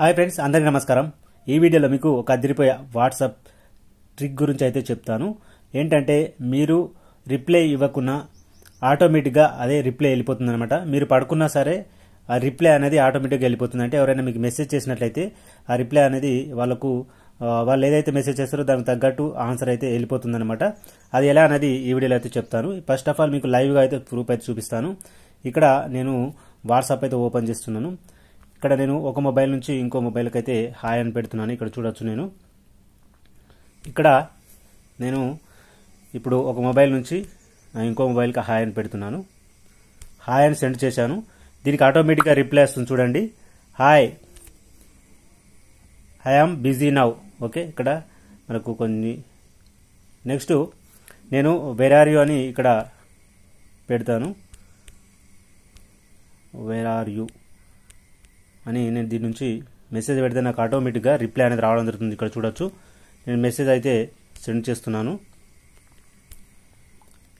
hi friends అందరికీ నమస్కారం ఈ వీడియోలో మీకు ఒక అదిరిపోయే వాట్సాప్ ట్రిక్ గురించి అయితే చెప్తాను ఏంటంటే మీరు రిప్లై ఇవ్వకున్నా ఆటోమేటిక్గా అదే రిప్లై వెళ్ళిపోతుంది అనమాట మీరు పడుకున్నా సరే ఆ రిప్లై అనేది ఆటోమేటిక్గా వెళ్ళిపోతుంది అంటే ఎవరైనా మీకు మెసేజ్ చేసినట్లయితే ఆ రిప్లై అనేది వాళ్ళకు వాళ్ళు ఏదైతే మెసేజ్ చేస్తారో దానికి తగ్గట్టు ఆన్సర్ అయితే వెళ్ళిపోతుంది అనమాట అది ఎలా అనేది ఈ వీడియోలో అయితే చెప్తాను ఫస్ట్ ఆఫ్ ఆల్ మీకు లైవ్గా అయితే ప్రూఫ్ అయితే చూపిస్తాను ఇక్కడ నేను వాట్సాప్ అయితే ఓపెన్ చేస్తున్నాను ఇక్కడ నేను ఒక మొబైల్ నుంచి ఇంకో మొబైల్కి అయితే హాయ్ అని పెడుతున్నాను ఇక్కడ చూడొచ్చు నేను ఇక్కడ నేను ఇప్పుడు ఒక మొబైల్ నుంచి ఇంకో మొబైల్కి హాయ్ అని పెడుతున్నాను హాయ్ అని సెండ్ చేశాను దీనికి ఆటోమేటిక్గా రిప్లై వస్తుంది చూడండి hi I am busy now okay ఇక్కడ మనకు కొన్ని నెక్స్ట్ నేను వెరారియో అని ఇక్కడ పెడతాను వెరార్ యూ అని నేను దీని నుంచి మెసేజ్ పెడితే నాకు ఆటోమేటిక్గా రిప్లై అనేది రావడం జరుగుతుంది ఇక్కడ చూడొచ్చు నేను మెసేజ్ అయితే సెండ్ చేస్తున్నాను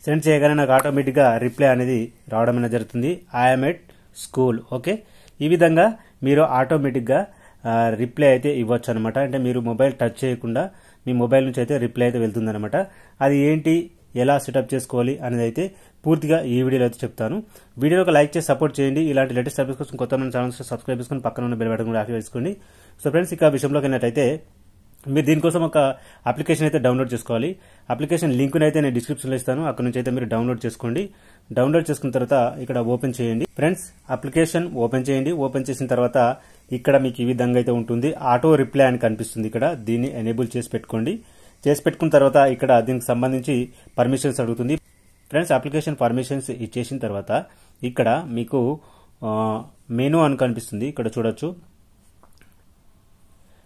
సెండ్ చేయగానే నాకు ఆటోమేటిక్గా రిప్లై అనేది రావడం అనేది జరుగుతుంది ఐఎమ్ ఎట్ స్కూల్ ఓకే ఈ విధంగా మీరు ఆటోమేటిక్గా రిప్లై అయితే ఇవ్వచ్చు అనమాట అంటే మీరు మొబైల్ టచ్ చేయకుండా మీ మొబైల్ నుంచి అయితే రిప్లై అయితే వెళ్తుందనమాట అది ఏంటి ఎలా సెటప్ చేసుకోవాలి అనేది అయితే పూర్తిగా ఈ వీడియోలో అయితే చెప్తాను వీడియోలో లైక్ చేసి సపోర్ట్ చేయండి ఇలాంటి లేటెస్ట్ సర్వీస్ కోసం కొత్త మన ఛానల్స్ సబ్స్క్రైబ్ చేసుకుని పక్కన ఉన్న బెల్ బటన్ కూడా యాక్టివ్ చేసుకోండి సో ఫ్రెండ్స్ ఇక విషయంలోకి వెళ్ళినట్టయితే మీరు దీనికోసం ఒక అప్లికేషన్ అయితే డౌన్లోడ్ చేసుకోవాలి అప్లికేషన్ లింక్ని అయితే నేను డిస్క్రిప్షన్లో ఇస్తాను అక్కడ నుంచి అయితే మీరు డౌన్లోడ్ చేసుకోండి డౌన్లోడ్ చేసుకున్న తర్వాత ఇక్కడ ఓపెన్ చేయండి ఫ్రెండ్స్ అప్లికేషన్ ఓపెన్ చేయండి ఓపెన్ చేసిన తర్వాత ఇక్కడ మీకు ఈ విధంగా అయితే ఉంటుంది ఆటో రిప్లై అని కనిపిస్తుంది ఇక్కడ దీన్ని ఎనేబుల్ చేసి పెట్టుకోండి చేసి పెట్టుకున్న తర్వాత ఇక్కడ దీనికి సంబంధించి పర్మిషన్స్ అడుగుతుంది ఫ్రెండ్స్ అప్లికేషన్ పర్మిషన్స్ ఇచ్చేసిన తర్వాత ఇక్కడ మీకు మెనూ అని కనిపిస్తుంది ఇక్కడ చూడొచ్చు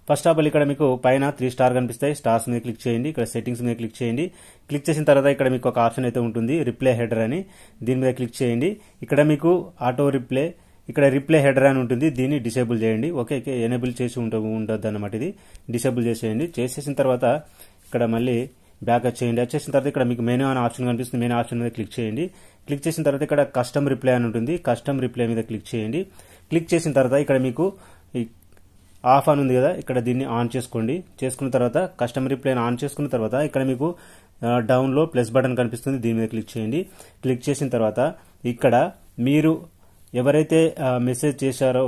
ఫస్ట్ ఆఫ్ ఆల్ ఇక్కడ మీకు పైన త్రీ స్టార్ కనిపిస్తాయి స్టార్స్ మీద క్లిక్ చేయండి ఇక్కడ సెట్టింగ్స్ మీద క్లిక్ చేయండి క్లిక్ చేసిన తర్వాత ఇక్కడ మీకు ఒక ఆప్షన్ అయితే ఉంటుంది రిప్లై హెడర్ అని దీని మీద క్లిక్ చేయండి ఇక్కడ మీకు ఆటో రిప్లై ఇక్కడ రిప్లై హెడర్ అని ఉంటుంది దీన్ని డిసేబుల్ చేయండి ఓకే ఎనేబుల్ చేసి ఉంట ఉండదు అన్నమాట ఇది డిసేబుల్ చేసేయండి చేసేసిన తర్వాత ఇక్కడ మళ్ళీ బ్యాక్ చేయండి వచ్చేసిన తర్వాత ఇక్కడ మీకు మెనూ అనే ఆప్షన్ కనిపిస్తుంది మెనూ ఆప్షన్ మీద క్లిక్ చేయండి క్లిక్ చేసిన తర్వాత ఇక్కడ కస్టమ్ రిప్లై అని ఉంటుంది కస్టమ్ రిప్లై మీద క్లిక్ చేయండి క్లిక్ చేసిన తర్వాత ఇక్కడ మీకు ఆఫ్ అని ఉంది కదా ఇక్కడ దీన్ని ఆన్ చేసుకోండి చేసుకున్న తర్వాత కస్టమ్ రిప్లై ఆన్ చేసుకున్న తర్వాత ఇక్కడ మీకు డౌన్లో ప్లస్ బటన్ కనిపిస్తుంది దీని మీద క్లిక్ చేయండి క్లిక్ చేసిన తర్వాత ఇక్కడ మీరు ఎవరైతే మెసేజ్ చేశారో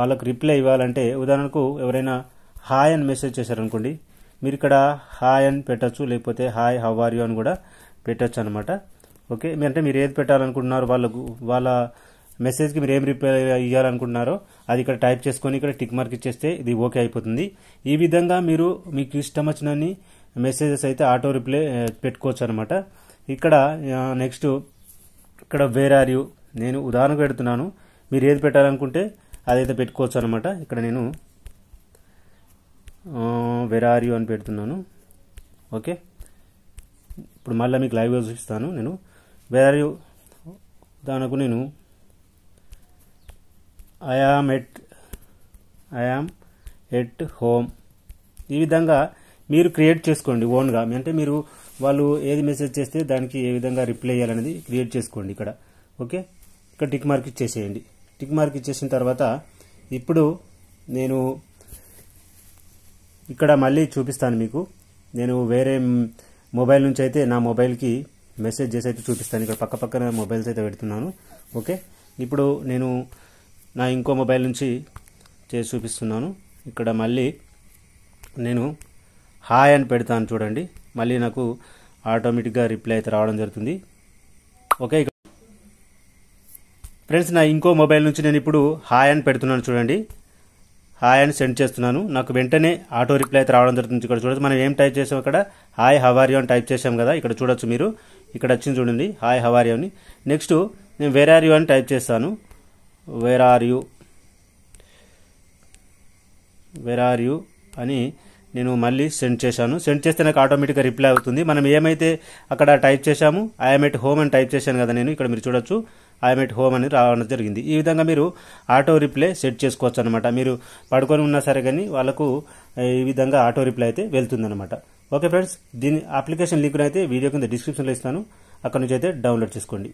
వాళ్ళకు రిప్లై ఇవ్వాలంటే ఉదాహరణకు ఎవరైనా హాయ్ అని మెసేజ్ చేశారనుకోండి మీరు ఇక్కడ హాయ్ అని పెట్టచ్చు లేకపోతే హాయ్ హౌ ఆర్ యూ అని కూడా పెట్టచ్చు అనమాట ఓకే అంటే మీరు ఏది పెట్టాలనుకుంటున్నారో వాళ్ళకు వాళ్ళ మెసేజ్కి మీరు ఏం రిప్లై ఇవ్వాలనుకుంటున్నారో అది ఇక్కడ టైప్ చేసుకొని ఇక్కడ టిక్ మార్క్ ఇచ్చేస్తే ఇది ఓకే అయిపోతుంది ఈ విధంగా మీరు మీకు ఇష్టం వచ్చినన్ని మెసేజెస్ అయితే ఆటో రిప్లై పెట్టుకోవచ్చు అనమాట ఇక్కడ నెక్స్ట్ ఇక్కడ వేర్ ఆర్ యూ నేను ఉదాహరణకు పెడుతున్నాను మీరు ఏది పెట్టాలనుకుంటే అదైతే పెట్టుకోవచ్చు అనమాట ఇక్కడ నేను వెర్ ఆర్ యూ అని పెడుతున్నాను ఓకే ఇప్పుడు మళ్ళీ మీకు లైవ్గా చూపిస్తాను నేను వేర్ ఆర్ యూ దానికి నేను I am at I am at home ఈ విధంగా మీరు క్రియేట్ చేసుకోండి ఓన్గా అంటే మీరు వాళ్ళు ఏది మెసేజ్ చేస్తే దానికి ఏ విధంగా రిప్లై చేయాలనేది క్రియేట్ చేసుకోండి ఇక్కడ ఓకే ఇక్కడ టిక్ మార్క్ ఇచ్చేసేయండి టిక్ మార్క్ ఇచ్చేసిన తర్వాత ఇప్పుడు నేను ఇక్కడ మళ్ళీ చూపిస్తాను మీకు నేను వేరే మొబైల్ నుంచి అయితే నా మొబైల్కి మెసేజ్ చేసి అయితే చూపిస్తాను ఇక్కడ పక్క పక్కన మొబైల్స్ అయితే పెడుతున్నాను ఓకే ఇప్పుడు నేను నా ఇంకో మొబైల్ నుంచి చేసి చూపిస్తున్నాను ఇక్కడ మళ్ళీ నేను హాయ్ అని పెడతాను చూడండి మళ్ళీ నాకు ఆటోమేటిక్గా రిప్లై అయితే రావడం జరుగుతుంది ఓకే ఫ్రెండ్స్ నా ఇంకో మొబైల్ నుంచి నేను ఇప్పుడు హాయ్ అని పెడుతున్నాను చూడండి హాయ్ అని సెండ్ చేస్తున్నాను నాకు వెంటనే ఆటో రిప్లై అయితే రావడం జరుగుతుంది ఇక్కడ చూడొచ్చు మనం ఏం టైప్ చేసాం ఇక్కడ హాయ్ హవారియో అని టైప్ చేసాం కదా ఇక్కడ చూడొచ్చు మీరు ఇక్కడ వచ్చింది చూడండి హాయ్ హవారియో అని నెక్స్ట్ నేను వేర్ ఆర్ యూ అని టైప్ చేస్తాను where are you where are you అని నేను మళ్ళీ సెండ్ చేశాను సెండ్ చేస్తే నాకు ఆటోమేటిక్గా రిప్లై అవుతుంది మనం ఏమైతే అక్కడ టైప్ చేశాము ఐఎమ్ ఎట్ హోమ్ అని టైప్ చేశాను కదా నేను ఇక్కడ మీరు చూడొచ్చు ఐఎమ్ ఎట్ హోమ్ అని రావడం జరిగింది ఈ విధంగా మీరు ఆటో రిప్లై సెట్ చేసుకోవచ్చు అనమాట మీరు పడుకొని ఉన్నా సరే కానీ వాళ్ళకు ఈ విధంగా ఆటో రిప్లై అయితే వెళ్తుందనమాట ఓకే ఫ్రెండ్స్ దీని అప్లికేషన్ లింక్ అయితే వీడియో కింద డిస్క్రిప్షన్లో ఇస్తాను అక్కడ నుంచి అయితే డౌన్లోడ్ చేసుకోండి